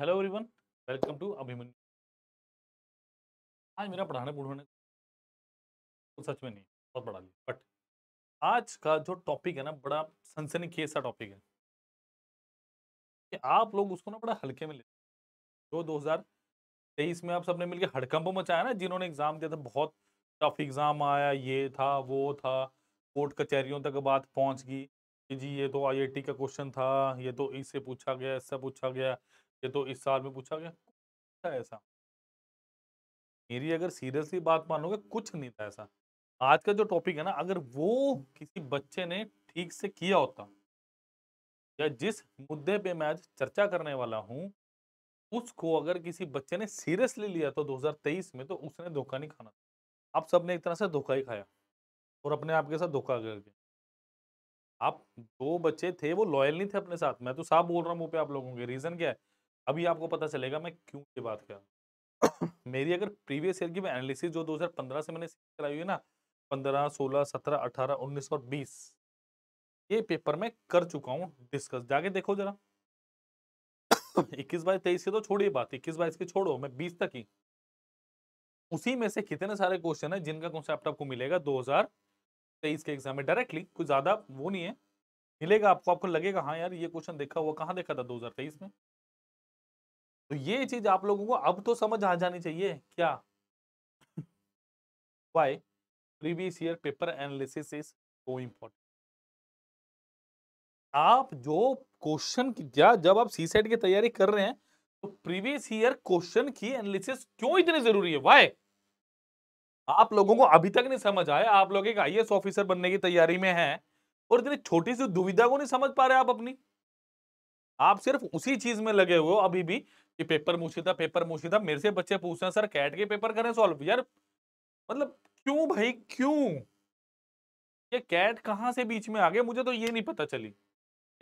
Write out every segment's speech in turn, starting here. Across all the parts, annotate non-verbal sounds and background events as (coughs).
Hello everyone welcome to Abhimanyu आज मेरा पढ़ाने पढ़ाने तो सच में नहीं बहुत बड़ा लिया बट आज का जो टॉपिक है ना बड़ा सनसनी खेस सा टॉपिक है कि आप लोग उसको ना बड़ा हल्के में लेते जो 2023 में आप सबने मिलकर हड़कंप मचाया ना जिन्होंने एग्जाम दिया था बहुत टफ एग्जाम आया ये था वो था कोर्ट कचहरियों तक बात पहुंच गई कि जी ये तो आईआईटी का क्वेश्चन था ये तो इससे पूछा गया इससे पूछा गया ये तो इस साल में पूछा गया था ऐसा मेरी अगर सीरियसली बात मानोगे कुछ नहीं था ऐसा आज का जो टॉपिक है ना अगर वो किसी बच्चे ने ठीक से किया होता या जिस मुद्दे पे मैं आज चर्चा करने वाला हूँ उसको अगर किसी बच्चे ने सीरियसली लिया तो 2023 में तो उसने धोखा नहीं खाना आप सबने एक तरह से धोखा ही खाया और अपने आप के साथ धोखा करके आप दो बच्चे थे वो लॉयल नहीं थे अपने साथ मैं तो साफ बोल रहा हूँ मुँह पे आप लोगों के रीज़न क्या है अभी आपको पता चलेगा मैं क्यों ये बात कर रहा हूँ मेरी अगर प्रीवियस ईयर की मैं एनालिसिस जो 2015 से मैंने कराई हुई है ना 15, 16, 17, 18, 19 और 20 ये पेपर मैं कर चुका हूँ डिस्कस जाके देखो जरा इक्कीस बाईस तेईस की तो छोड़िए बात इक्कीस बाईस की छोड़ो मैं बीस तक ही उसी में से कितने सारे क्वेश्चन है जिनका कॉन्सेप्ट आपको मिलेगा 2023 के एग्जाम में डायरेक्टली कुछ ज्यादा वो नहीं है मिलेगा आपको आपको लगेगा हाँ यार ये क्वेश्चन देखा हुआ कहाँ देखा था 2023 में तो ये चीज आप लोगों को अब तो समझ आ जानी चाहिए क्या why previous year paper analysis is so important आप जो क्वेश्चन क्या जब आप सी सेट की तैयारी कर रहे हैं तो प्रीवियस ईयर क्वेश्चन की एनालिसिस क्यों इतनी जरूरी है वाई आप लोगों को अभी तक नहीं समझ आया आप लोग एक आईएएस ऑफिसर बनने की तैयारी में हैं और इतनी छोटी सी दुविधा को नहीं समझ पा रहे आप अपनी आप सिर्फ उसी चीज में लगे हुए हो अभी भी कि पेपर था पेपर मुशीदा मेरे से बच्चे पूछ रहे हैं सर कैट के पेपर करें सॉल्व यार मतलब क्यों भाई क्यों ये कैट कहाँ से बीच में आ गए मुझे तो ये नहीं पता चली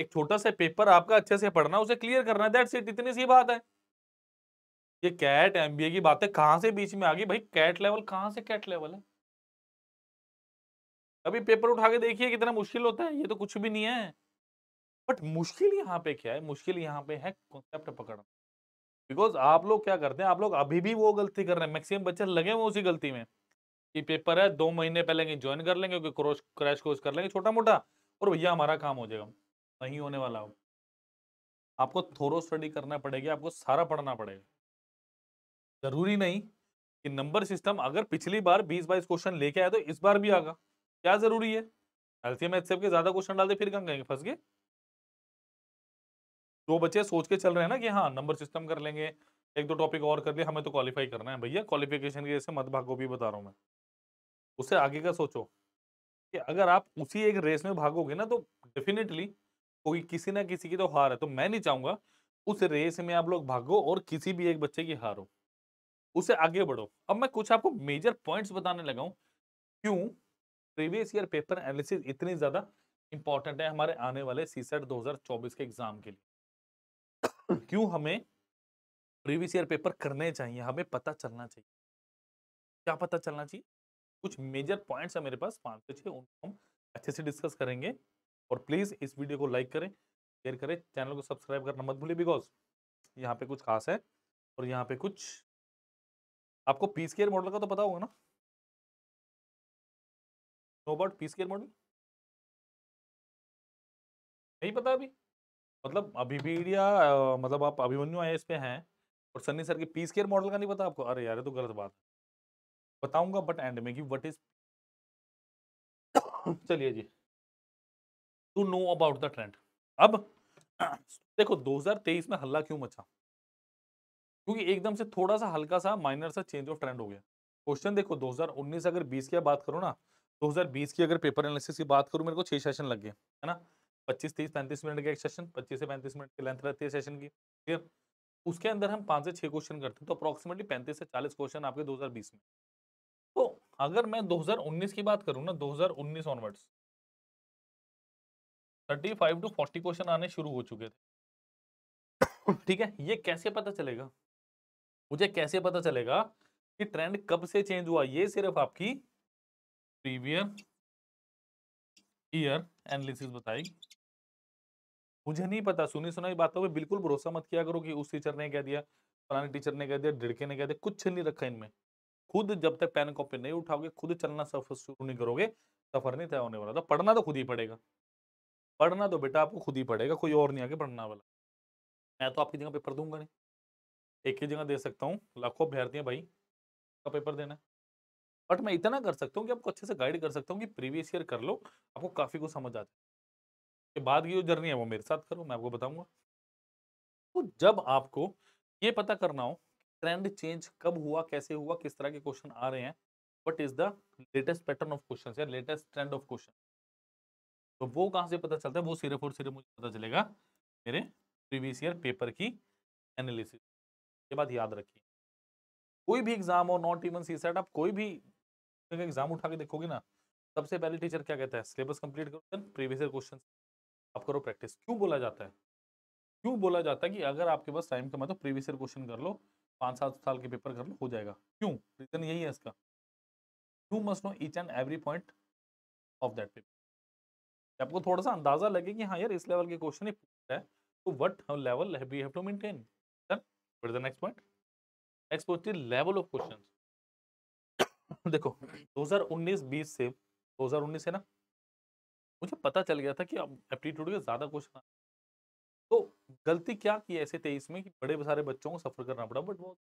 एक छोटा सा पेपर आपका अच्छे से पढ़ना उसे क्लियर करना दैट्स इट इतनी सी बात है ये कैट एमबीए की बातें कहाँ से बीच में आ गई भाई कैट लेवल कहाँ से कैट लेवल है अभी पेपर उठा के देखिए कितना मुश्किल होता है ये तो कुछ भी नहीं है बट मुश्किल यहाँ पे क्या है मुश्किल यहाँ पे है कॉन्सेप्ट पकड़ना बिकॉज आप लोग क्या करते हैं आप लोग अभी भी वो गलती कर रहे हैं मैक्सिमम बच्चे लगे हुए उसी गलती में कि पेपर है दो महीने पहले ज्वाइन कर लेंगे क्योंकि क्रोश क्रैश कोर्स कर लेंगे छोटा मोटा और भैया हमारा काम हो जाएगा नहीं होने वाला हो आपको थोरो स्टडी करना पड़ेगा आपको सारा पढ़ना पड़ेगा जरूरी नहीं कि नंबर सिस्टम अगर पिछली बार बीस बाईस क्वेश्चन लेके आए तो इस बार भी आगा क्या जरूरी है एलसीएम एच के ज्यादा क्वेश्चन डालते फिर कहेंगे फंस गए जो बच्चे सोच के चल रहे हैं ना कि हाँ नंबर सिस्टम कर लेंगे एक दो टॉपिक और कर लिए हमें तो क्वालिफाई करना है भैया क्वालिफिकेशन के जैसे मत भागो भी बता रहा हूँ मैं उससे आगे का सोचो कि अगर आप उसी एक रेस में भागोगे ना तो डेफिनेटली कोई किसी ना किसी की तो हार है तो मैं नहीं चाहूँगा उस रेस में आप लोग भागो और किसी भी एक बच्चे की हार हो उसे आगे बढ़ो अब मैं कुछ आपको मेजर पॉइंट्स बताने लगा हूँ क्यों प्रीवियस ईयर पेपर एनालिसिस इतनी ज़्यादा इंपॉर्टेंट है हमारे आने वाले सीसेट 2024 के एग्जाम के लिए क्यों हमें प्रीवियस ईयर पेपर करने चाहिए हमें पता चलना चाहिए क्या पता चलना चाहिए कुछ मेजर पॉइंट्स हैं मेरे पास पाँच से छः उनको हम अच्छे से डिस्कस करेंगे और प्लीज़ इस वीडियो को लाइक करें शेयर करें चैनल को सब्सक्राइब करना मत भूलिए बिकॉज यहाँ पे कुछ खास है और यहाँ पे कुछ आपको पीस केयर मॉडल का तो पता होगा ना know about peace care model नहीं पता अभी मतलब अभिपीडिया मतलब आप अभिमन्यु आई पे हैं और सन्नी सर के पीस केयर मॉडल का नहीं पता आपको अरे यार ये तो गलत बात है बताऊंगा बट एंड में कि व्हाट इज (coughs) चलिए जी to know about the trend अब देखो 2023 में हल्ला क्यों मचा क्योंकि एकदम से थोड़ा सा हल्का सा माइनर सा चेंज ऑफ ट्रेंड हो गया क्वेश्चन देखो 2019 अगर 20 की बात करो ना 2020 की अगर पेपर एनालिसिस की बात करूं मेरे को छह सेशन लग गए है ना पच्चीस तीस पैंतीस मिनट का एक सेशन पच्चीस से पैंतीस मिनट की लेंथ रहती है सेशन की ठीक है उसके अंदर हम पाँच से छः क्वेश्चन करते हैं तो अप्रॉक्सीमेटली पैंतीस से चालीस क्वेश्चन आपके 2020 में तो अगर मैं 2019 की बात करूँ ना 2019 onwards thirty five to forty question आने शुरू हो चुके थे ठीक है ये कैसे पता चलेगा मुझे कैसे पता चलेगा कि ट्रेंड कब से चेंज हुआ ये सिर्फ आपकी प्रीवियर ईयर एनालिसिस बताएगी मुझे नहीं पता सुनी सुनाई बातों पर बिल्कुल भरोसा मत किया करो कि उस टीचर ने कह दिया फलाने टीचर ने कह दिया ढिड़के ने कह दिया कुछ नहीं रखा इनमें खुद जब तक पेन कॉपी नहीं उठाओगे खुद चलना सफर शुरू नहीं करोगे सफर नहीं तय होने वाला था तो पढ़ना तो खुद ही पड़ेगा पढ़ना तो बेटा आपको खुद ही पड़ेगा कोई और नहीं आके पढ़ना वाला मैं तो आपकी जगह पेपर दूंगा नहीं एक ही जगह दे सकता हूँ लाखों अभ्यर्थियाँ भाई का पेपर देना बट मैं इतना कर सकता हूँ कि आपको अच्छे से गाइड कर सकता हूँ कि प्रीवियस ईयर कर लो आपको काफ़ी कुछ समझ आ जाए के बाद की जो जर्नी है वो मेरे साथ करो मैं आपको बताऊंगा तो जब आपको ये पता करना हो ट्रेंड चेंज कब हुआ कैसे हुआ किस तरह के क्वेश्चन आ रहे हैं what is the latest pattern of question या लेटेस्ट ट्रेंड ऑफ क्वेश्चन तो वो कहाँ से पता चलता है वो सिर्फ और सिर्फ मुझे पता चलेगा मेरे प्रीवियस ईयर पेपर की एनालिसिस ये बात याद रखिए कोई भी एग्जाम हो नॉट इवन सी सेट आप कोई भी एग्जाम उठा के देखोगे ना सबसे पहले टीचर क्या कहता है सिलेबस कंप्लीट करो देन प्रीवियस ईयर क्वेश्चन अब करो प्रैक्टिस क्यों बोला जाता है क्यों बोला जाता है कि अगर आपके पास टाइम कम है तो प्रीवियस ईयर क्वेश्चन कर लो पाँच सात साल के पेपर कर लो हो जाएगा क्यों रीजन यही है इसका you must know each and every point of that paper आपको थोड़ा सा अंदाजा लगे कि हाँ यार इस लेवल के क्वेश्चन ही पूछ है तो what level we have to maintain next point next point level of question (coughs) देखो 2019-20 से 2019 है ना मुझे पता चल गया था कि एप्टीट्यूड के ज़्यादा क्वेश्चन तो गलती क्या की ऐसे तेईस में कि बड़े सारे बच्चों को सफ़र करना पड़ा बट बहुत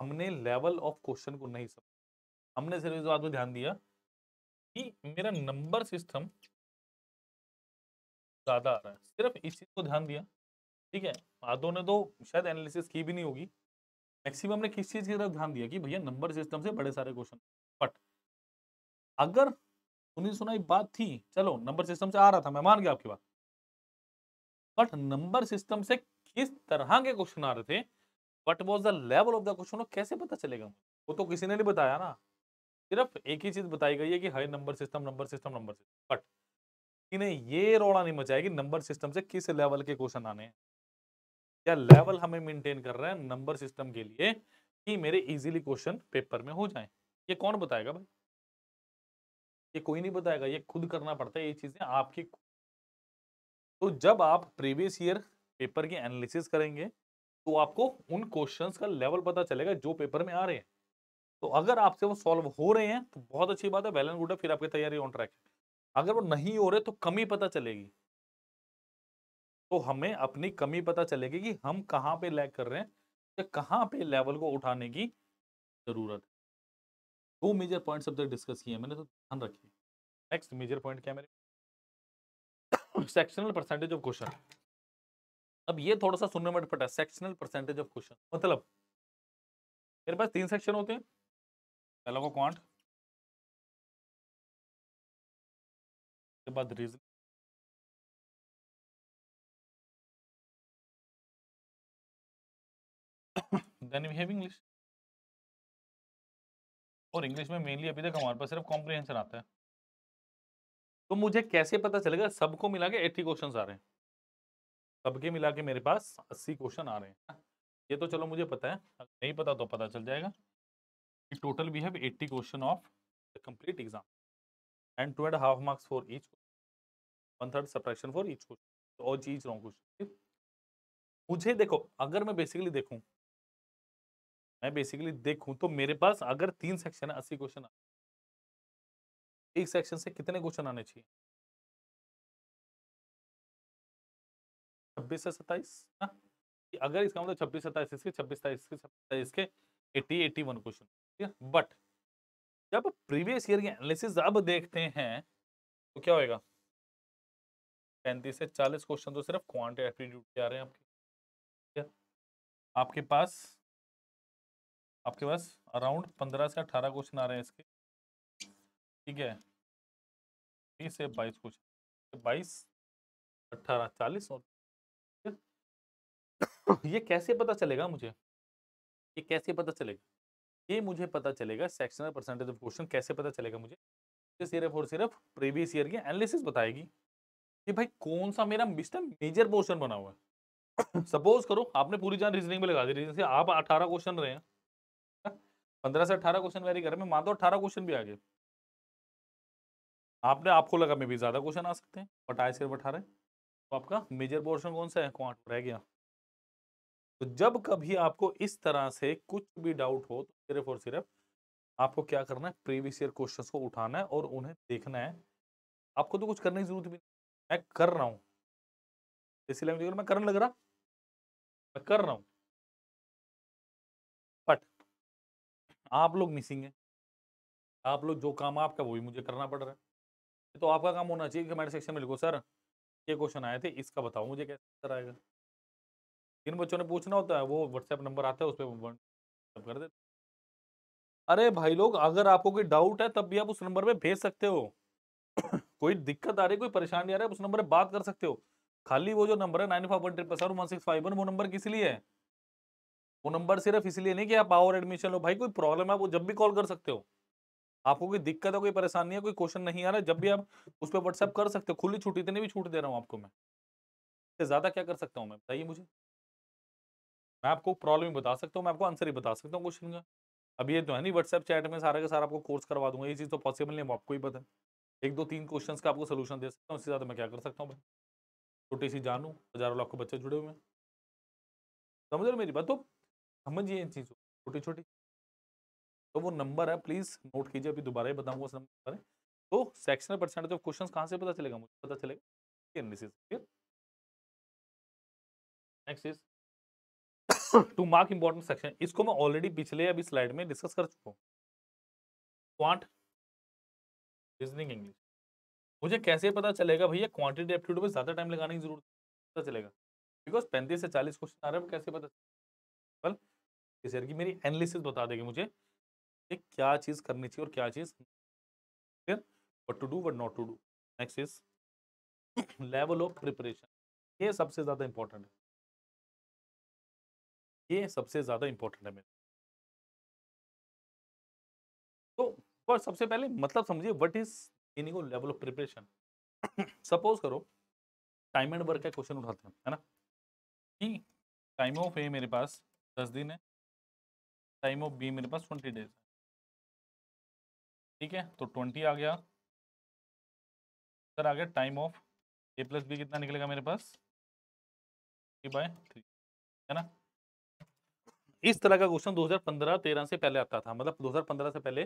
हमने लेवल ऑफ क्वेश्चन को नहीं समझा हमने सिर्फ इस बात पर ध्यान दिया कि मेरा नंबर सिस्टम ज़्यादा आ रहा है सिर्फ इस चीज़ को ध्यान दिया ठीक है आदो ने तो शायद एनालिसिस की भी नहीं होगी मैक्सिमम ने किस चीज़ की तरफ ध्यान दिया कि भैया नंबर सिस्टम से बड़े सारे क्वेश्चन बट अगर सुनी सुनाई बात थी चलो नंबर सिस्टम से आ रहा था मैं मान गया आपकी बात बट नंबर सिस्टम से किस तरह के क्वेश्चन आ रहे थे what was the level of the question कैसे पता चलेगा वो तो किसी ने नहीं बताया ना सिर्फ एक ही चीज बताई गई है कि high number system number system number system but इन्हें ये रोड़ा नहीं मचाया कि नंबर सिस्टम से किस लेवल के क्वेश्चन आने हैं क्या लेवल हमें मेंटेन कर रहा है नंबर सिस्टम के लिए कि मेरे इजीली क्वेश्चन पेपर में हो जाए ये कौन बताएगा भाई ये कोई नहीं बताएगा ये खुद करना पड़ता है ये चीज़ें आपकी तो जब आप प्रीवियस ईयर पेपर की एनालिसिस करेंगे तो आपको उन क्वेश्चंस का लेवल पता चलेगा जो पेपर में आ रहे हैं तो अगर आपसे वो सॉल्व हो रहे हैं तो बहुत अच्छी बात है वेल एंड गुड है फिर आपकी तैयारी ऑन ट्रैक है अगर वो नहीं हो रहे तो कमी पता चलेगी तो हमें अपनी कमी पता चलेगी कि हम कहाँ पे लैग कर रहे हैं या कहाँ पे लेवल को उठाने की ज़रूरत दो मेजर पॉइंट अब तक डिस्कस किए मैंने तो ध्यान रखिए नेक्स्ट मेजर पॉइंट क्या मेरे सेक्शनल परसेंटेज ऑफ क्वेश्चन अब ये थोड़ा सा सुनने में अटपटा सेक्शनल परसेंटेज ऑफ क्वेश्चन मतलब मेरे पास तीन सेक्शन होते हैं पहला को क्वांट उसके बाद reason then we have English और इंग्लिश में मेनली अभी तक हमारे पास सिर्फ कॉम्प्रिहेंशन आता है तो मुझे कैसे पता चलेगा सबको मिला के एट्टी क्वेश्चन आ रहे हैं सबके मिला के मेरे पास अस्सी क्वेश्चन आ रहे हैं ये तो चलो मुझे पता है नहीं पता तो पता चल जाएगा कि total we have eighty question of the complete exam and two and half marks for each one third subtraction for each question और चीज रॉन्ग क्वेश्चन मुझे देखो अगर मैं बेसिकली देखूँ मैं बेसिकली देखूं तो मेरे पास अगर तीन सेक्शन है अस्सी क्वेश्चन एक सेक्शन से कितने क्वेश्चन आने चाहिए छब्बीस से सत्ताईस हाँ। अगर इसका मतलब छब्बीस सत्ताईस इसके छब्बीस सताईस के छब्बीस के एट्टी एट्टी वन क्वेश्चन ठीक है बट जब प्रीवियस ईयर के एनालिसिस अब देखते हैं तो क्या होएगा पैंतीस से चालीस क्वेश्चन तो सिर्फ क्वांट एप्टीट्यूड के आ रहे हैं आपके आपके पास आपके पास अराउंड पंद्रह से अठारह क्वेश्चन आ रहे हैं इसके ठीक है बीस से बाईस क्वेश्चन बाईस अट्ठारह चालीस और ये कैसे पता चलेगा मुझे ये कैसे पता चलेगा ये मुझे पता चलेगा सेक्शनल परसेंटेज ऑफ क्वेश्चन कैसे पता चलेगा मुझे सिर्फ और सिर्फ प्रीवियस ईयर की एनालिसिस बताएगी कि भाई कौन सा मेरा मिस्टर मेजर पोर्शन बना हुआ है सपोज करो आपने पूरी जान रीजनिंग में लगा दी रीजनिंग से आप अठारह क्वेश्चन रहे हैं पंद्रह से अठारह क्वेश्चन वेरी कर रहे मैं मानता तो हूँ अठारह क्वेश्चन भी आ गए आपने आपको लगा मैं भी ज़्यादा क्वेश्चन आ सकते हैं बट आए सिर्फ अठारह तो आपका मेजर पोर्शन कौन सा है क्वांट रह गया तो जब कभी आपको इस तरह से कुछ भी डाउट हो तो सिर्फ और सिर्फ आपको क्या करना है प्रीवियस ईयर क्वेश्चन को उठाना है और उन्हें देखना है आपको तो कुछ करने की जरूरत भी नहीं मैं कर रहा हूँ इसी मैं करने लग रहा मैं कर रहा हूँ बट आप लोग मिसिंग है आप लोग जो काम आपका वो भी मुझे करना पड़ रहा है तो आपका काम होना चाहिए कमेंट सेक्शन में लिखो सर ये क्वेश्चन आए थे इसका बताओ मुझे कैसे आंसर आएगा जिन बच्चों ने पूछना होता है वो व्हाट्सएप नंबर आता है उस पर कर देते अरे भाई लोग अगर आपको कोई डाउट है तब भी आप उस नंबर पर भेज सकते हो (coughs) कोई दिक्कत आ रही कोई परेशानी आ रही है उस नंबर पर बात कर सकते हो खाली वो जो नंबर है nine five one triple sir one six five one वो नंबर किस लिए है वो नंबर सिर्फ इसलिए नहीं कि आप आओ और एडमिशन लो भाई कोई प्रॉब्लम है आप जब भी कॉल कर सकते हो आपको कोई दिक्कत है कोई परेशानी है कोई क्वेश्चन नहीं आ रहा जब भी आप उस पर व्हाट्सएप कर सकते हो खुली छूट इतनी भी छूट दे रहा हूँ आपको मैं इससे ज़्यादा क्या कर सकता हूँ मैं बताइए मुझे मैं आपको प्रॉब्लम ही बता सकता हूँ मैं आपको आंसर ही बता सकता हूँ क्वेश्चन का अभी ये तो है नहीं व्हाट्सएप चैट में सारा का सारा आपको कोर्स करवा दूंगा ये चीज़ तो पॉसिबल नहीं है आपको ही पता है एक दो तीन क्वेश्चन का आपको सोल्यूशन दे सकता हूँ उससे ज़्यादा मैं क्या कर सकता हूँ भाई छोटी सी जानूँ हज़ारों लाख के बच्चे जुड़े हुए हैं समझ रहे मेरी बात तो समझिए इन चीज़ों छोटी छोटी तो वो नंबर है प्लीज़ नोट कीजिए अभी दोबारा ही बताऊंगा उस नंबर है तो सेक्शनल परसेंटेज ऑफ क्वेश्चन कहाँ से पता चलेगा मुझे पता चलेगा next is two mark important section इसको मैं ऑलरेडी पिछले अभी स्लाइड में डिस्कस कर चुका हूँ क्वांट रीजनिंग इंग्लिश मुझे कैसे पता चलेगा भैया क्वांटिटी एप्टीट्यूड में ज़्यादा टाइम लगाने की जरूरत पता चलेगा बिकॉज पैंतीस से चालीस क्वेश्चन आ रहे हैं कैसे पता चलेगा इस ईयर की मेरी एनालिसिस बता देगी मुझे कि क्या चीज़ करनी चाहिए और क्या चीज़ फिर what to do what not to do next is level of preparation ये सबसे ज़्यादा इंपॉर्टेंट है ये सबसे ज़्यादा इंपॉर्टेंट है मेरे तो और सबसे पहले मतलब समझिए what is meaning of level of preparation suppose करो टाइम एंड वर्क का क्वेश्चन उठाते हैं है ना कि टाइम ऑफ है मेरे पास दस दिन है टाइम ऑफ बी मेरे पास ट्वेंटी डेज है ठीक है तो ट्वेंटी आ गया सर आ गया time of A plus B कितना निकलेगा मेरे पास बाय थ्री है ना इस तरह का क्वेश्चन 2015-13 से पहले आता था मतलब 2015 से पहले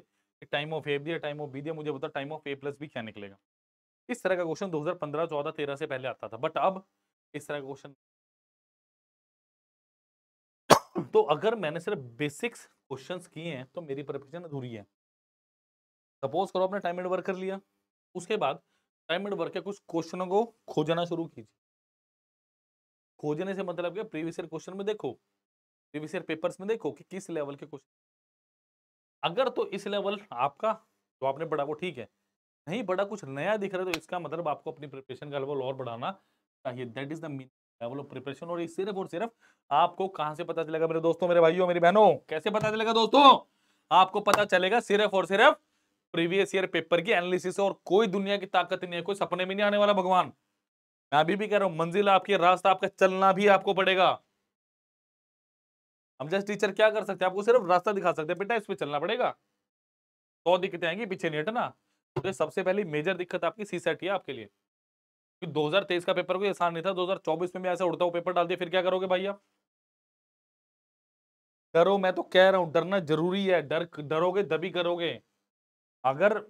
टाइम ऑफ ए दिया टाइम ऑफ बी दिया मुझे बता time of A plus B क्या निकलेगा इस तरह का क्वेश्चन 2015 14 13 से पहले आता था बट अब इस तरह का क्वेश्चन तो अगर मैंने सिर्फ बेसिक्स क्वेश्चन किए हैं तो मेरी प्रिपरेशन अधूरी है सपोज करो आपने टाइम एंड वर्क कर लिया उसके बाद टाइम एंड वर्क के कुछ क्वेश्चनों को खोजना शुरू कीजिए खोजने से मतलब क्या प्रीवियस ईयर क्वेश्चन में देखो प्रीवियस ईयर पेपर्स में देखो कि किस लेवल के क्वेश्चन अगर तो इस लेवल आपका जो आपने पढ़ा वो ठीक है नहीं बड़ा कुछ नया दिख रहा है तो इसका मतलब आपको अपनी प्रिपरेशन का लेवल और बढ़ाना चाहिए दैट इज द मीन है वो लोग प्रिपरेशन और ये सिर्फ और सिर्फ आपको कहाँ से पता चलेगा मेरे दोस्तों मेरे भाइयों मेरी बहनों कैसे पता चलेगा दोस्तों आपको पता चलेगा सिर्फ और सिर्फ प्रीवियस ईयर पेपर की एनालिसिस और कोई दुनिया की ताकत नहीं है कोई सपने में नहीं आने वाला भगवान मैं अभी भी कह रहा हूं मंजिल आपकी रास्ता आपका चलना भी आपको पड़ेगा हम जस्ट टीचर क्या कर सकते हैं आपको सिर्फ रास्ता दिखा सकते हैं बेटा इस पर चलना पड़ेगा सौ तो दिक्कतें आएंगी पीछे नहीं हटना तो सबसे पहली मेजर दिक्कत आपकी सी सेट है आपके लिए कि 2023 का पेपर कोई आसान नहीं था 2024 में भी ऐसा उड़ता हुआ पेपर डाल दिया फिर क्या करोगे भाई आप डरो मैं तो कह रहा हूं डरना जरूरी है डर डरोगे दबी करोगे अगर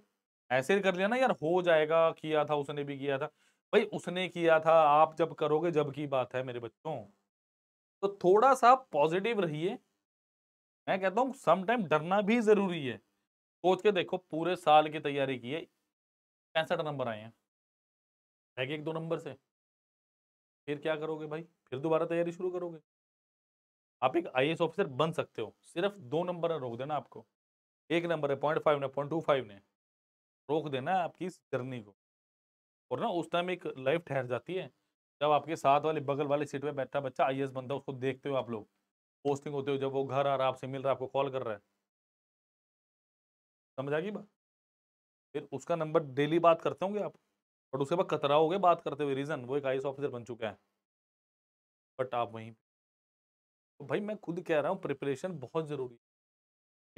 ऐसे कर लिया ना यार हो जाएगा किया था उसने भी किया था भाई उसने किया था आप जब करोगे जब की बात है मेरे बच्चों तो थोड़ा सा पॉजिटिव रहिए मैं कहता हूँ समटाइम डरना भी जरूरी है सोच के देखो पूरे साल की तैयारी की है पैंसठ नंबर आए हैं है कि एक दो नंबर से फिर क्या करोगे भाई फिर दोबारा तैयारी शुरू करोगे आप एक आई ऑफिसर बन सकते हो सिर्फ दो नंबर है रोक देना आपको एक नंबर है पॉइंट फाइव ने पॉइंट टू फाइव ने रोक देना आपकी इस जर्नी को और ना उस टाइम एक लाइफ ठहर जाती है जब आपके साथ वाले बगल वाली सीट पे बैठा बच्चा आई बनता है उसको देखते हो आप लोग पोस्टिंग होते हो जब वो घर आ रहा है आपसे मिल रहा है आपको कॉल कर रहा है समझ आ गई बात फिर उसका नंबर डेली बात करते होंगे आप बट उसके बाद कतरा हो गए बात करते हुए रीज़न वो एक आई ऑफिसर बन चुका है बट आप वहीं तो भाई मैं खुद कह रहा हूँ प्रिपरेशन बहुत ज़रूरी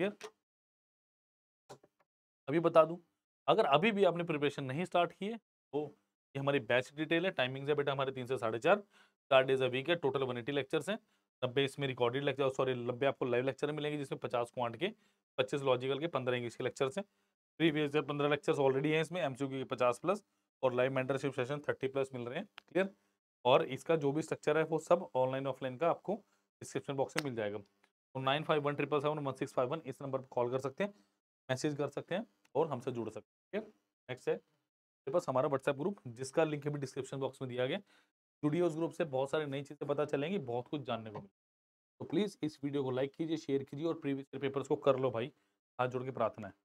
है क्लियर अभी बता दूँ अगर अभी भी आपने प्रिपरेशन नहीं स्टार्ट किए तो ये हमारी बैच डिटेल है टाइमिंग्स है बेटा हमारे तीन से साढ़े चार चार डेज अ वीक है टोटल वन एटी लेक्चर्स हैं नब्बे इसमें रिकॉर्डेड लेक्चर सॉरी नब्बे आपको लाइव लेक्चर मिलेंगे जिसमें पचास क्वांट के पच्चीस लॉजिकल के पंद्रह इंग्लिश के लेक्चर्स हैं प्रीवियस पंद्रह लेक्चर्स ऑलरेडी हैं इसमें एम के पचास प्लस और live mentorship session thirty plus मिल रहे हैं क्लियर और इसका जो भी स्ट्रक्चर है वो सब ऑनलाइन ऑफलाइन का आपको डिस्क्रिप्शन बॉक्स में मिल जाएगा तो nine five one triple seven one six five one इस नंबर पर कॉल कर सकते हैं मैसेज कर सकते हैं और हमसे जुड़ सकते हैं ठीक नेक्स्ट है मेरे पास हमारा व्हाट्सएप ग्रुप जिसका लिंक भी डिस्क्रिप्शन बॉक्स में दिया गया स्टूडियोज ग्रुप से बहुत सारी नई चीज़ें पता चलेंगी बहुत कुछ जानने को मिलेगी तो प्लीज़ इस वीडियो को लाइक कीजिए शेयर कीजिए और प्रीवियस पेपर्स को कर लो भाई हाथ जोड़ के प्रार्थना है